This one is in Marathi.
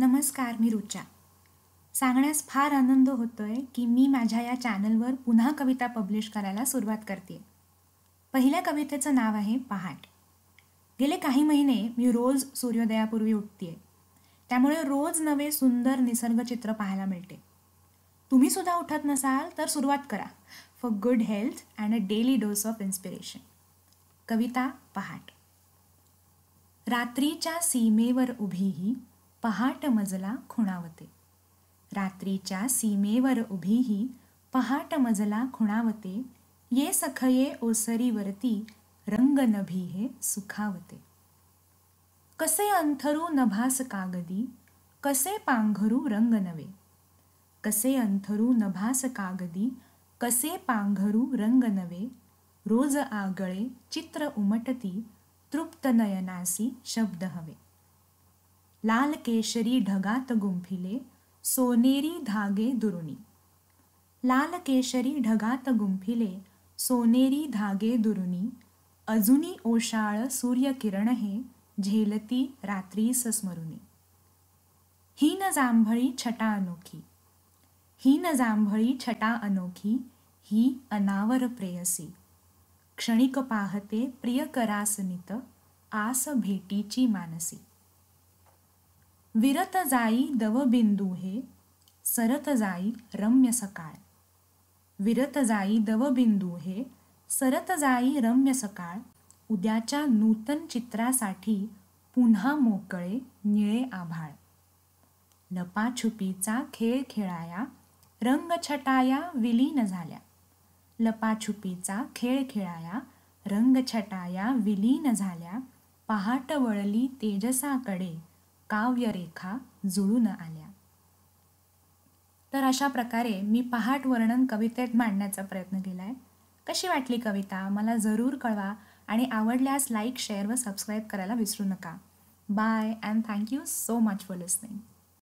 नमस्कार मी रुचा सांगण्यास फार आनंद होतोय की मी माझ्या या चॅनलवर पुन्हा कविता पब्लिश करायला सुरुवात करते पहिल्या कवितेचं नाव आहे पहाट गेले काही महिने मी रोज सूर्योदयापूर्वी उठते त्यामुळे रोज नवे सुंदर निसर्गचित्र पाहायला मिळते तुम्ही सुद्धा उठत नसाल तर सुरुवात करा for good health and a daily dose of inspiration कविता पहाट रात्रीच्या सीमेवर उभीही पहाट मजला खुणावते रात्रीच्या सीमेवर उभीही पहाट मजला खुणावते ये सखये ओसरीवरती रंग नभी हे सुखावते कसे अंथरू नभास कागदी कसे पांघरू रंग नवे कसे अंथरू नभास कागदी कसे पांघरू रंग नवे रोज आगळे चित्र उमटती तृप्त नयनासी शब्द हवे लाल केशरी ढगात गुंफिले सोनेरी धागे दुरुणी लाल केशरी ढगात गुंफिले सोनेरी धागे दुरुनी अजुनी ओशाळ सूर्यकिरण हे झेलती रात्री सस्मरुनी न जांभळी छटा अनोखी हीन जांभळी छटा अनोखी ही अनावर प्रेयसी क्षणिक पाहते प्रियकरासनित आस भेटीची मानसी विरत जाई बिंदू हे सरत जाई रम्य सकाळ विरत जाई बिंदू हे सरत जाई रम्य सकाळ उद्याच्या नूतन चित्रासाठी पुन्हा मोकळे निळे आभाळ लपाछुपीचा खेळ खेळाया रंगछटाया विलीन झाल्या लपाछुपीचा खेळ खेळाया रंगछटाया विलीन झाल्या पहाट वळली तेजसाकडे काव्यरेखा जुळून आल्या तर अशा प्रकारे मी पहाट वर्णन कवितेत मांडण्याचा प्रयत्न केला आहे कशी वाटली कविता मला जरूर कळवा आणि आवडल्यास लाईक शेअर व सबस्क्राईब करायला विसरू नका bye and thank you so much for listening